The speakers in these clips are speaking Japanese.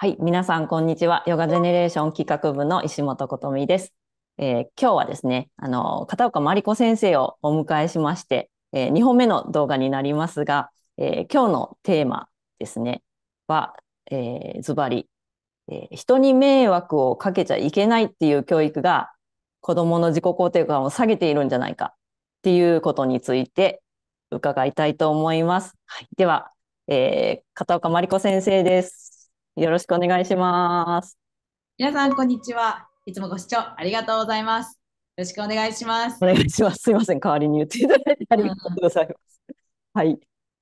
はい、皆さん、こんにちは。ヨガジェネレーション企画部の石本琴美です。えー、今日はですね、あの、片岡真理子先生をお迎えしまして、えー、2本目の動画になりますが、えー、今日のテーマですね、は、えー、ズバリ、えー、人に迷惑をかけちゃいけないっていう教育が、子供の自己肯定感を下げているんじゃないかっていうことについて伺いたいと思います。はい、では、えー、片岡真理子先生です。よろしくお願いします。皆さん、こんにちは。いつもご視聴ありがとうございます。よろしくお願いします。お願いします。すいません。代わりに言っていただいてありがとうございます。うん、はい。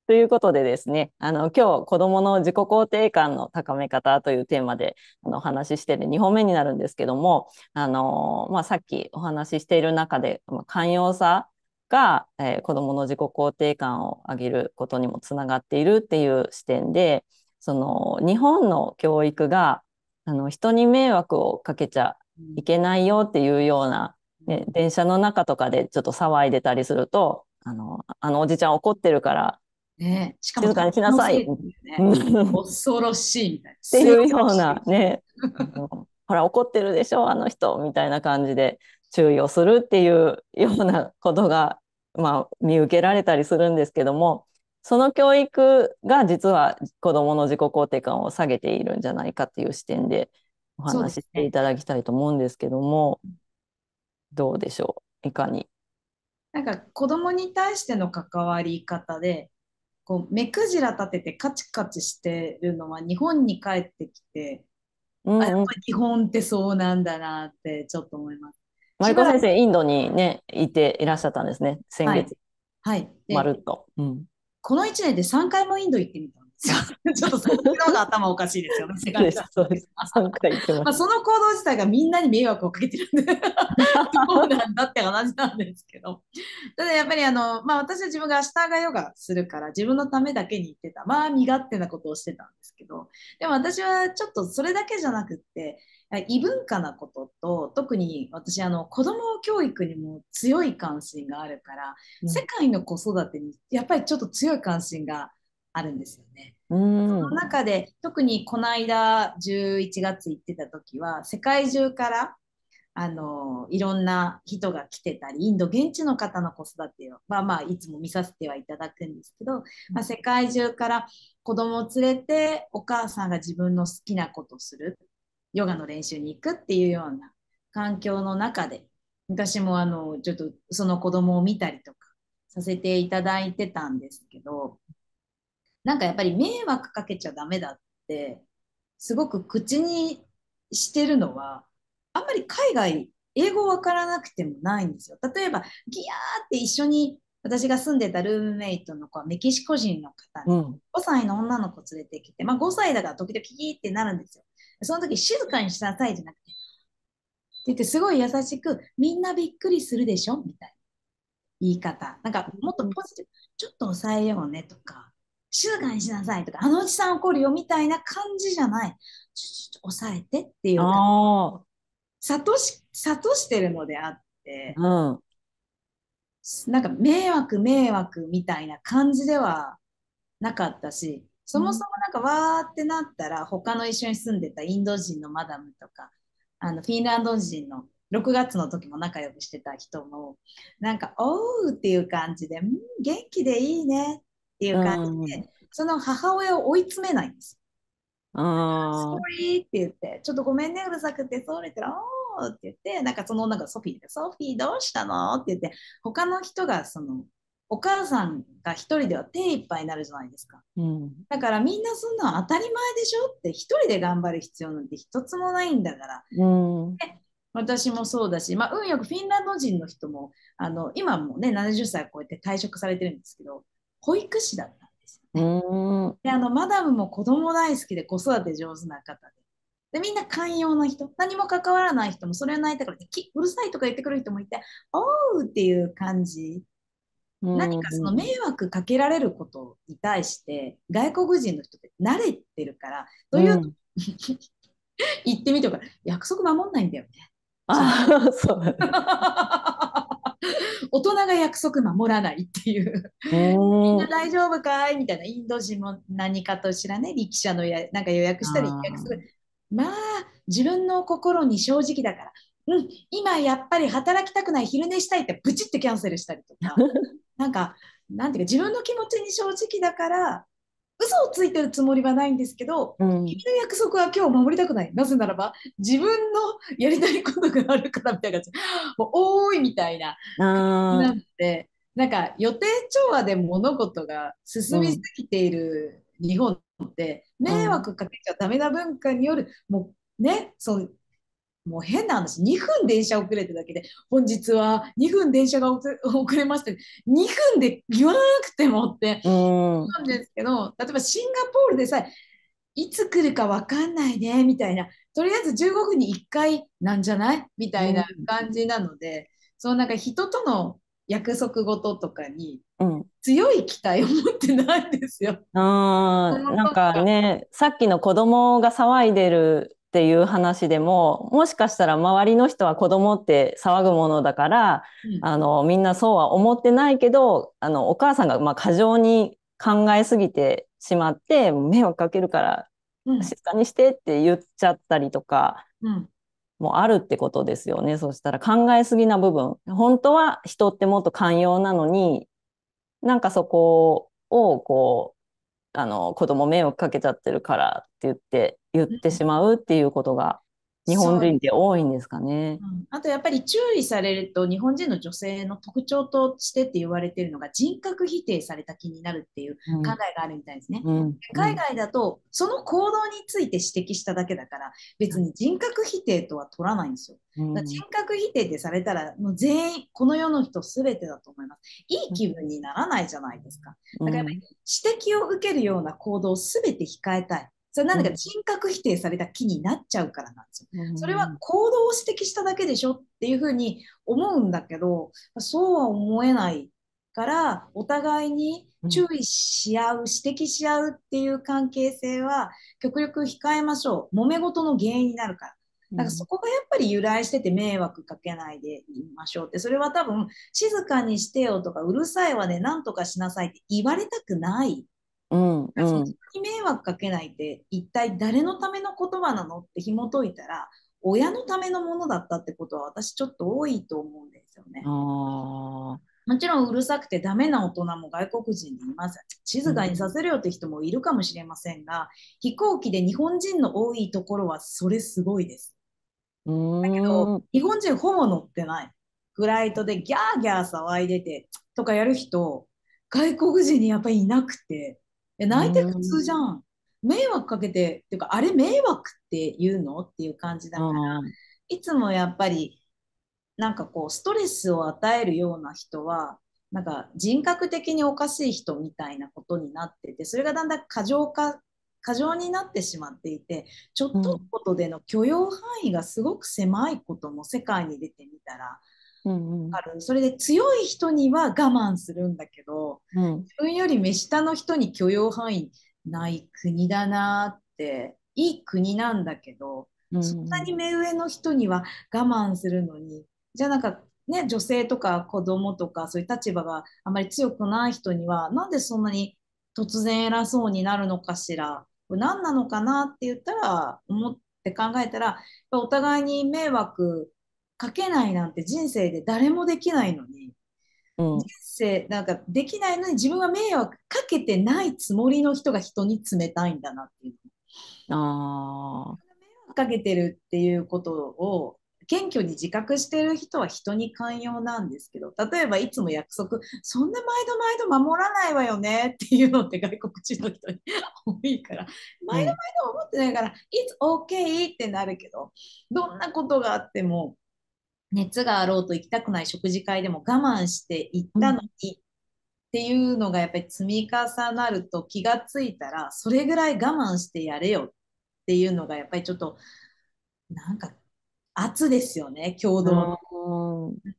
ということでですね、あの今日子どもの自己肯定感の高め方というテーマであのお話ししてる、ね、2本目になるんですけども、あのまあ、さっきお話ししている中で、まあ、寛容さが、えー、子どもの自己肯定感を上げることにもつながっているっていう視点で、その日本の教育があの人に迷惑をかけちゃいけないよっていうような、ね、電車の中とかでちょっと騒いでたりするとあのあのおじちゃん怒ってるからね、しかも静かにしなさい。恐ろしいみたいな。っていうようなねほら怒ってるでしょあの人みたいな感じで注意をするっていうようなことが、まあ、見受けられたりするんですけどもその教育が実は子どもの自己肯定感を下げているんじゃないかっていう視点でお話ししていただきたいと思うんですけども、ね、どうでしょういかに。なんか子どもに対しての関わり方でこう目くじら立ててカチカチしてるのは日本に帰ってきて、うんうん、あやっぱ日本ってそうなんだなってちょっと思います。マリコ先生インドにねいていらっしゃったんですね先月。はい、はい、まるっと。うんこの1年で3回もインド行ってみたんですよ。ちょっとその方が頭おかしいですよね、世界です。3回す。まあ、その行動自体がみんなに迷惑をかけてるんでそ うなんだって話なんですけど。ただやっぱりあの、まあ私は自分が明日がヨガするから、自分のためだけに行ってた、まあ身勝手なことをしてたんですけど、でも私はちょっとそれだけじゃなくって、異文化なことと特に私あの子ども教育にも強い関心があるから、うん、世界の子育てにやっぱりちょっと強い関心があるんですよね。その中で特にこの間11月行ってた時は世界中からあのいろんな人が来てたりインド現地の方の子育てをまあまあいつも見させてはいただくんですけど、まあ、世界中から子供を連れてお母さんが自分の好きなことするヨガの練習に行くっていうような環境の中で、昔もあの、ちょっとその子供を見たりとかさせていただいてたんですけど、なんかやっぱり迷惑かけちゃダメだって、すごく口にしてるのは、あんまり海外、英語わからなくてもないんですよ。例えば、ギヤーって一緒に私が住んでたルームメイトの子はメキシコ人の方に5歳の女の子連れてきて、まあ、5歳だから時々ギーってなるんですよ。その時静かにしなさいじゃなくて、って言ってすごい優しく、みんなびっくりするでしょみたいな言い方。なんかもっとポジティブ、ちょっと抑えようねとか、静かにしなさいとか、あのおじさん怒るよみたいな感じじゃない。ちょっと抑えてっていうか、諭し諭してるのであって、うん、なんか迷惑迷惑みたいな感じではなかったし、そもそもなんかわーってなったら、他の一緒に住んでたインド人のマダムとか、あのフィンランド人の6月の時も仲良くしてた人も、なんか、おうっていう感じで、元気でいいねっていう感じで、その母親を追い詰めないんです。ああ。スリーって言って、ちょっとごめんね、うるさくて、そうれて、ら、おーって言って、なんかその、なんかソフィーで、ソフィーどうしたのって言って、他の人がその、お母さんが一人では手一杯になるじゃないですか、うん、だからみんなそんな当たり前でしょって一人で頑張る必要なんて一つもないんだから、うん、私もそうだし、まあ、運よくフィンランド人の人もあの今もね70歳超えて退職されてるんですけど保育士だったんですよ、ね、であのマダムも子供大好きで子育て上手な方ででみんな寛容な人何も関わらない人もそれは泣いたから、ね、うるさいとか言ってくる人もいておうっていう感じ何かその迷惑かけられることに対して外国人の人って慣れてるから、という、うん、言 ってみてか約束守んないんだよね。あそう。大人が約束守らないっていうみんな大丈夫かいみたいなインド人も何かと知らね力車のやなんか予約したり約束まあ自分の心に正直だから、うん、今やっぱり働きたくない昼寝したいってブチってキャンセルしたりとか なんか、なんていうか、自分の気持ちに正直だから、嘘をついてるつもりはないんですけど、うん、君の約束は今日守りたくない。なぜならば、自分のやりたいことがあるからみたいな感じ。もう、いみたいななので、なんか予定調和で物事が進みすぎている日本って、迷惑かけちゃダメな文化による、もうね、そのもう変な話、2分電車遅れただけで、本日は2分電車が 遅れました。2分で言わなくてもってなんですけど、例えばシンガポールでさえ、いつ来るか分かんないね、みたいな、とりあえず15分に1回なんじゃないみたいな感じなので、うん、そのなんか人との約束事とかに強い期待を持ってないんですよ。うん、あなんかね、さっきの子供が騒いでるっていう話でももしかしたら周りの人は子供って騒ぐものだから、うん、あのみんなそうは思ってないけどあのお母さんがま過剰に考えすぎてしまって迷惑かけるから静かにしてって言っちゃったりとか、もあるってことですよねそしたら考えすぎな部分本当は人ってもっと寛容なのになんかそこをこうあの子供迷惑かけちゃってるからって言って言ってしまうっていうことが日本人って多いんですかね、うん、あとやっぱり注意されると日本人の女性の特徴としてって言われてるのが人格否定された気になるっていう考えがあるみたいですね、うんうん、海外だとその行動について指摘しただけだから別に人格否定とは取らないんですよ、人格否定ってされたらもう全員この世の人全てだと思いますいい気分にならないじゃないですかだから指摘を受けるような行動を全て控えたいそれなんだか人格否定された気になっちゃうからなんですよ。うん、それは行動を指摘しただけでしょっていうふうに思うんだけど、そうは思えないから、お互いに注意し合う、指摘し合うっていう関係性は極力控えましょう。揉め事の原因になるから。だからそこがやっぱり由来してて迷惑かけないでいましょうって、それは多分静かにしてよとかうるさいわね、なんとかしなさいって言われたくないうんうん、に迷惑かけないって一体誰のための言葉なのって紐解いたら親のためのものだったってことは私ちょっと多いと思うんですよね。あもちろんうるさくてダメな大人も外国人にいます。静かにさせるよって人もいるかもしれませんが、うん、飛行機で日本人の多いところはそれすごいです。だけど日本人ほぼ乗ってない。フライトでギャーギャー騒いでてとかやる人外国人にやっぱりいなくて。え泣いて普通じゃん。迷惑かけてっていうかあれ迷惑って言うのっていう感じだから、いつもやっぱりなんかこうストレスを与えるような人はなんか人格的におかしい人みたいなことになっててそれがだんだん過剰化過剰になってしまっていてちょっとことでの許容範囲がすごく狭いことも世界に出てみたらうんうん、あるそれで強い人には我慢するんだけど、うん、自分より目下の人に許容範囲ない国だなっていい国なんだけど、うんうん、そんなに目上の人には我慢するのにじゃあなんかね女性とか子供とかそういう立場があまり強くない人にはなんでそんなに突然偉そうになるのかしら何なのかなって言ったら思って考えたらお互いに迷惑書けないなんて人生で誰もできないのに、うん、人生なんかできないのに自分は迷惑かけてないつもりの人が人に冷たいんだなっていう。あ迷惑かけてるっていうことを謙虚に自覚してる人は人に寛容なんですけど例えばいつも約束そんな毎度毎度守らないわよねっていうのって外国人の人に多いから毎度毎度思ってないから、いつ OK ってなるけどどんなことがあっても熱があろうと行きたくない食事会でも我慢して行ったのに、っていうのがやっぱり積み重なると気がついたらそれぐらい我慢してやれよっていうのがやっぱりちょっとなんか圧ですよね共同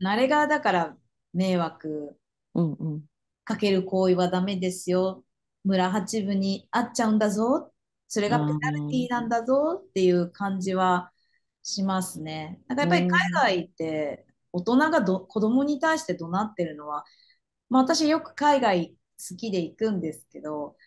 あれがだから迷惑かける行為はダメですよ村八分に会っちゃうんだぞそれがペナルティーなんだぞっていう感じはしますね。んかやっぱり海外って大人がど子供に対して怒鳴ってるのは、まあ、私よく海外好きで行くんですけど、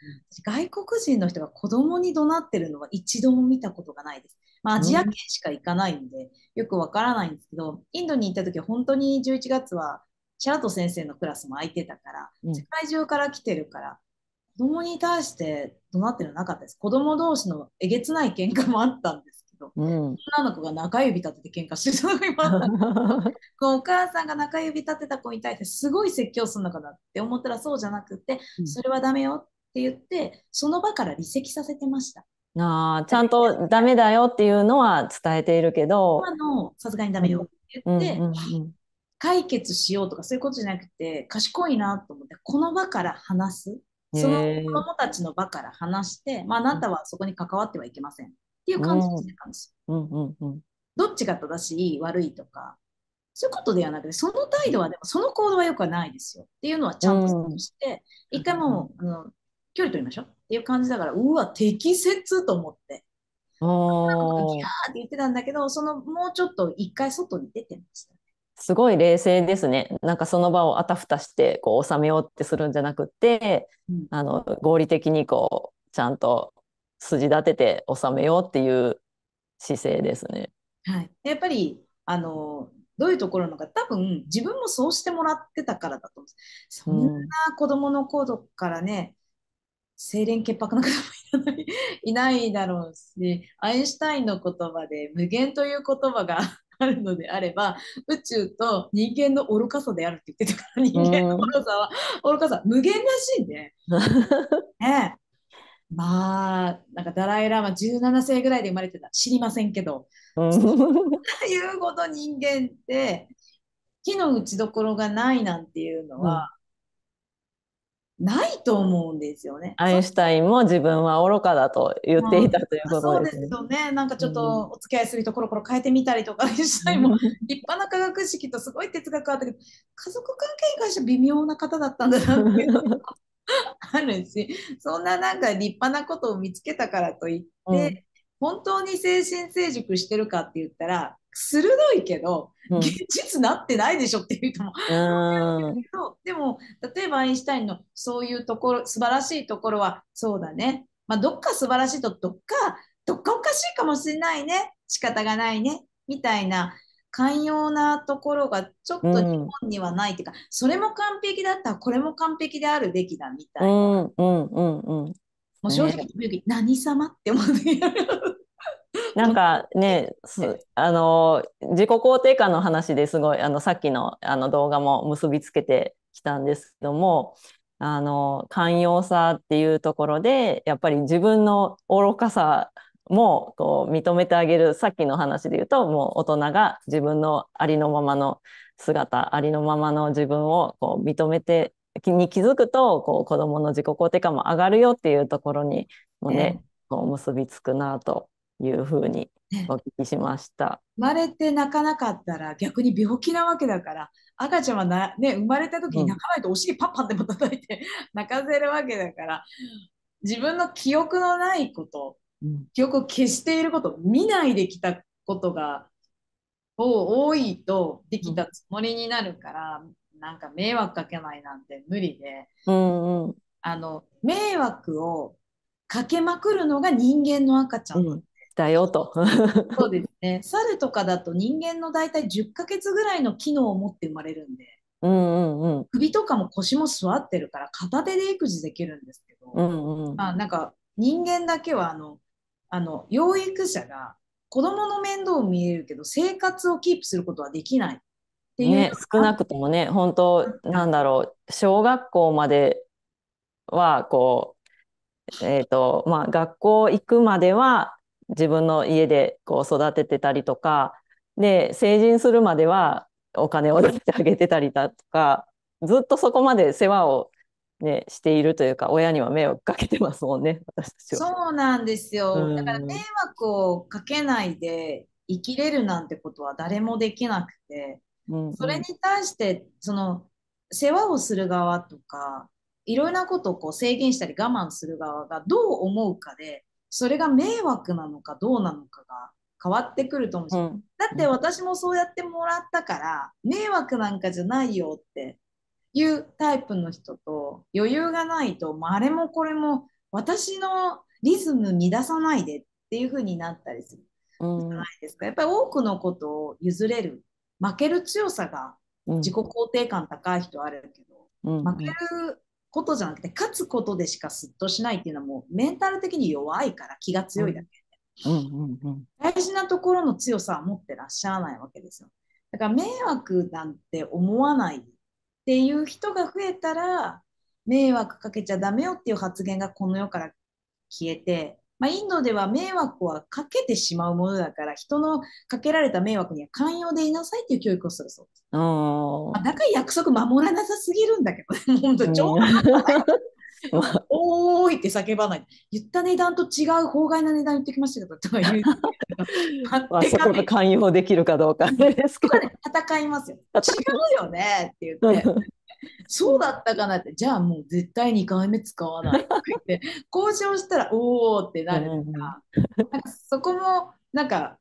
外国人の人が子供に怒鳴ってるのは一度も見たことがないです。まあ、アジア圏しか行かないんで、よくわからないんですけど、インドに行った時は本当に11月はシャラト先生のクラスも空いてたから、世界中から来てるから、子供に対して怒鳴ってるのなかったです。子供同士のえげつない喧嘩もあったんですど、うん、女の子が中指立てて喧嘩してたのが今あったお母さんが中指立てた子に対してすごい説教するのかなって思ったらそうじゃなくて、うん、それはダメよって言ってその場から離席させてました。あちゃんとダメだよっていうのは伝えているけどさすがにダメよって言って、うんうんうん解決しようとかそういうことじゃなくて賢いなと思ってこの場から話すその子どもたちの場から話して、まあ、あなたはそこに関わってはいけませんっていう感じしてたんですよ。うんうんどっちが正しい、悪いとか、そういうことではなくて、その態度はでも、その行動はよくはないですよっていうのはちゃんとして、うん、一回もう、あの、距離取りましょうっていう感じだから、うわ、適切と思って。ああ。ギャーって言ってたんだけど、その、もうちょっと一回外に出てました。すごい冷静ですね。なんかその場をあたふたしてこう収めようってするんじゃなくて、うん、あの合理的にこうちゃんと筋立てて収めようっていう姿勢ですね。はい、やっぱりあのどういうところのか多分自分もそうしてもらってたからだと思うそんな子供の頃からね、清廉潔白な方もいないだろうしアインシュタインの言葉で無限という言葉が あるのであれば宇宙と人間の愚かさであるって言ってたから人間の愚かさは、愚かさ無限らしい ね。ねまあなんかダライ・ラーマ17世ぐらいで生まれてた知りませんけど、うう いうほど人間って木の打ちどころがないなんていうのは、うん、ないと思うんですよね。アインシュタインも自分は愚かだと言っていたということですね。ん、そうですよね。なんかちょっとお付き合いする人コロコロ変えてみたりとか、アインシュタインも立派な科学式とすごい哲学あったけど、家族関係に関しては微妙な方だったんだなっていう。あるしそんななんか立派なことを見つけたからといって、うん、本当に精神成熟してるかって言ったら鋭いけど、うん、現実なってないでしょっていう人も、うでも例えばアインシュタインのそういうところ素晴らしいところはそうだね、まあ、どっか素晴らしいとどっかどっかおかしいかもしれないね仕方がないねみたいな寛容なところがちょっと日本にはないっていうか、うん、それも完璧だったらこれも完璧であるべきだみたいな。うんうんうんうん、もう正直、ね、何様って思うなんかね、あの自己肯定感の話ですごいあのさっきのあの動画も結びつけてきたんですけどもあの寛容さっていうところでやっぱり自分の愚かさもこう認めてあげるさっきの話で言うともう大人が自分のありのままの姿ありのままの自分をこう認めてに気づくとこう子どもの自己肯定感も上がるよっていうところにもね、こう結びつくなというふうにお聞きしました。生まれて泣かなかったら逆に病気なわけだから赤ちゃんはな、ね、生まれた時に泣かないとお尻パッパでも叩いて、うん、泣かせるわけだから自分の記憶のないこと記憶を消していること見ないできたことが多いとできたつもりになるから、うん、なんか迷惑かけないなんて無理で、うんうん、あの迷惑をかけまくるのが人間の赤ちゃん、うん、だよと そうですね猿とかだと人間の大体10ヶ月ぐらいの機能を持って生まれるんで、うんうんうん、首とかも腰も座ってるから片手で育児できるんですけど、うんうん、まあ、なんか人間だけはあのあの養育者が子供の面倒を見れるけど生活をキープすることはできないっていう、ね、少なくともね本当なんだろう小学校まではこうえっ、ー、とまあ学校行くまでは自分の家でこう育ててたりとかで成人するまではお金を出してあげてたりだとかずっとそこまで世話をね、しているというか親には迷惑かけてますもんね私たちは。そうなんですよ、だから迷惑をかけないで生きれるなんてことは誰もできなくて、うんうん、それに対してその世話をする側とかいろいろなことをこう制限したり我慢する側がどう思うかでそれが迷惑なのかどうなのかが変わってくると思うし、うん、だって私もそうやってもらったから迷惑なんかじゃないよっていうタイプの人と余裕がないと、まあ、あれもこれも私のリズム乱さないでっていう風になったりするじゃないですか、やっぱり多くのことを譲れる負ける強さが自己肯定感高い人あるけど、うん、負けることじゃなくて勝つことでしかすっとしないっていうのはもうメンタル的に弱いから気が強いだけで、うんうんうん、大事なところの強さは持ってらっしゃらないわけですよだから迷惑なんて思わないっていう人が増えたら迷惑かけちゃダメよっていう発言がこの世から消えて、まあ、インドでは迷惑はかけてしまうものだから人のかけられた迷惑には寛容でいなさいっていう教育をするそうです。まあ、だから約束守らなさすぎるんだけどね。本当超 おーいって叫ばない。言った値段と違う法外な値段言ってきましたけど、とか言う。まあ、そこが寛容できるかどうかで戦いますよ。違うよねって言って。そうだったかなって、じゃあもう絶対2回目使わないってって、交渉したら、おおってなるかうん、そこも、なんか、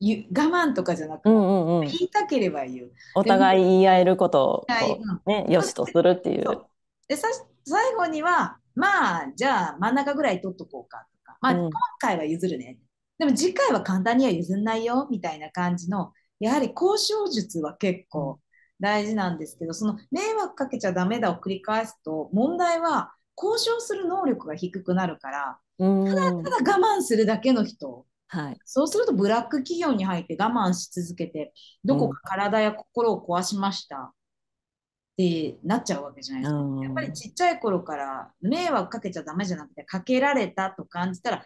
ゆ我慢とかじゃなくて、うんうん言いたければ言う。お互い言い合えることを、ね、よしとするっていう。でさ最後にはまあじゃあ真ん中ぐらい取っとこうかとか、まあ、今回は譲るね、うん、でも次回は簡単には譲んないよみたいな感じのやはり交渉術は結構大事なんですけどその迷惑かけちゃダメだを繰り返すと問題は交渉する能力が低くなるから、うん、ただただ我慢するだけの人、はい、そうするとブラック企業に入って我慢し続けてどこか体や心を壊しました、ってなっちゃうわけじゃないですか。やっぱりちっちゃい頃から迷惑かけちゃダメじゃなくてかけられたと感じたら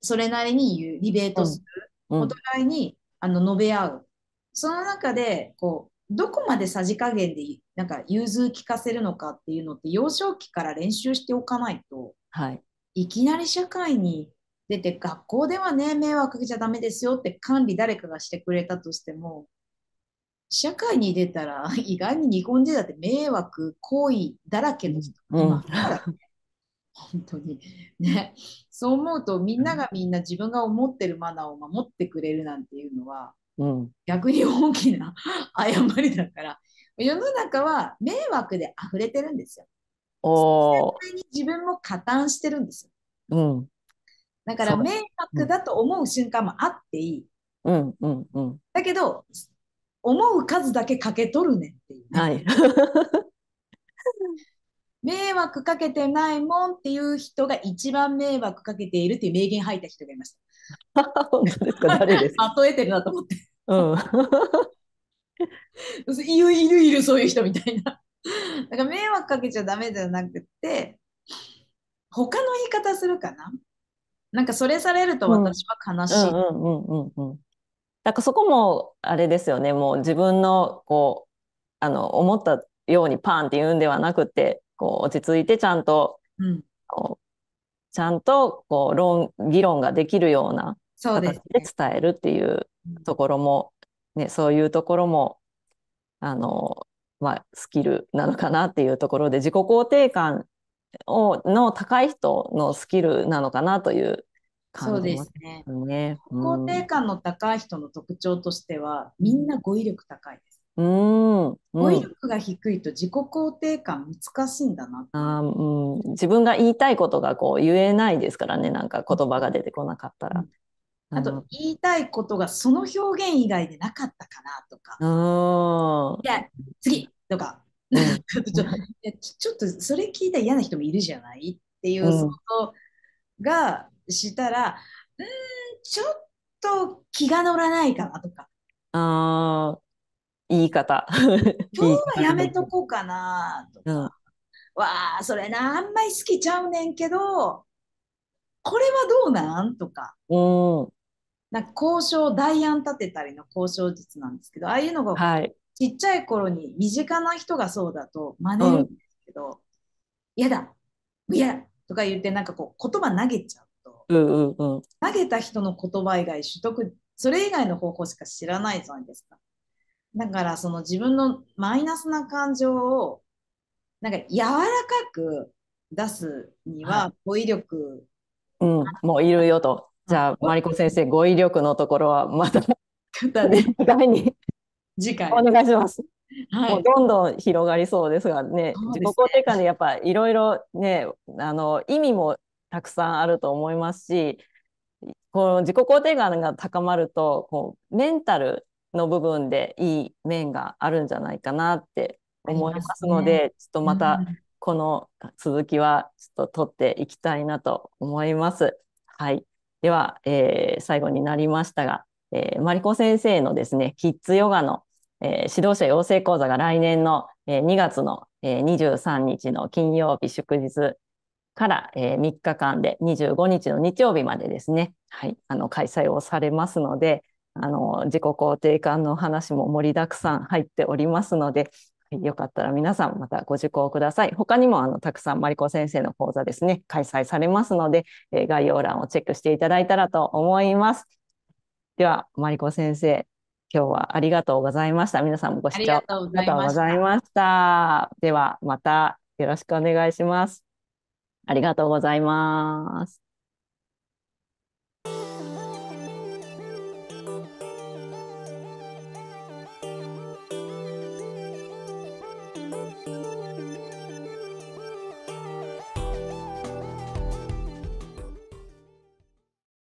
それなりに言うリベートする、うん、お互いにあの述べ合うその中でこうどこまでさじ加減でなんか融通聞かせるのかっていうのって幼少期から練習しておかないと、はい、いきなり社会に出て学校ではね迷惑かけちゃダメですよって管理誰かがしてくれたとしても社会に出たら 意外に日本人だって迷惑行為だらけの人、うん、本当にねそう思うとみんながみんな自分が思ってるマナーを守ってくれるなんていうのは、うん、逆に大きな誤りだから世の中は迷惑で溢れてるんですよ。絶対に自分も加担してるんですよ。うん、だから迷惑だと思う瞬間もあっていい。うんうんうん、だけど思う数だけかけとるねっていう、ね、はい、迷惑かけてないもんっていう人が一番迷惑かけているっていう名言吐いた人がいました。本当ですか誰ですか例えてるなと思って。うん、いるいるいるそういう人みたいな。だから迷惑かけちゃダメじゃなくて他の言い方するかななんかそれされると私は悲しい。んかそこもあれですよねもう自分のこうあの思ったようにパンって言うんではなくてこう落ち着いてちゃんと、うん、ちゃんとこう論議論ができるような形で伝えるっていうところもね、ね、そういうところもあの、まあ、スキルなのかなっていうところで自己肯定感をの高い人のスキルなのかなという感じですね。すね肯定感の高い人の特徴としては、みんな語彙力高いです。うん、語彙力が低いと自己肯定感難しいんだなあ、うん、自分が言いたいことがこう言えないですからねなんか言葉が出てこなかったら、うん、あと言いたいことがその表現以外でなかったかなとか「いや次!」とか、うん、ちょちょっとそれ聞いたら嫌な人もいるじゃないっていう、ことがしたら、うん、ちょっと気が乗らないかなとか。ああ、言い方。今日はやめとこうかなとか。うん、わあ、それな、あんまり好きちゃうねんけど、これはどうなんとか。うんなんか交渉代案立てたりの交渉術なんですけどああいうのが、はい、ちっちゃい頃に身近な人がそうだと真似るんですけど「嫌、うん、だ嫌だ」とか言ってなんかこう言葉投げちゃううんうんうん、投げた人の言葉以外取得それ以外の方法しか知らないじゃないですか。だからその自分のマイナスな感情をなんか柔らかく出すには語彙力、はい、うん、もういるよと。じゃあ、マリコ先生、語彙力のところはまた、第に次回お願いします。はい、もうどんどん広がりそうですがね、ね自己肯定感でやっぱいろいろね、あの意味もたくさんあると思いますしこの自己肯定感が高まるとこうメンタルの部分でいい面があるんじゃないかなって思いますので、ね、ちょっとまたこの続きはちょっと取っていきたいなと思います。はい、では、えー、最後になりましたが、えー、マリコ先生のですねキッズヨガの、えー、指導者養成講座が来年の、えー、2月の、えー、23日の金曜日祝日から、えー、3日間で25日の日曜日までですね、はい、あの開催をされますのであの自己肯定感の話も盛りだくさん入っておりますので、はい、よかったら皆さんまたご受講ください。他にもあのたくさんマリコ先生の講座ですね開催されますので、えー、概要欄をチェックしていただいたらと思います。ではマリコ先生今日はありがとうございました。皆さんもご視聴ありがとうございました。したではまたよろしくお願いします。ありがとうございます。